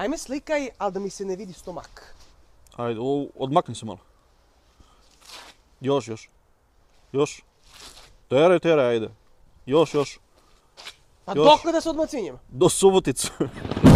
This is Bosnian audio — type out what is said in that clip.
Ajme slikaj, ali da mi se ne vidi stomak. Ajde, o, odmakni se malo. Još, još. Još. Teraj, teraj, ajde. Još, još. Pa dok da se odmacinjem? Do subotice.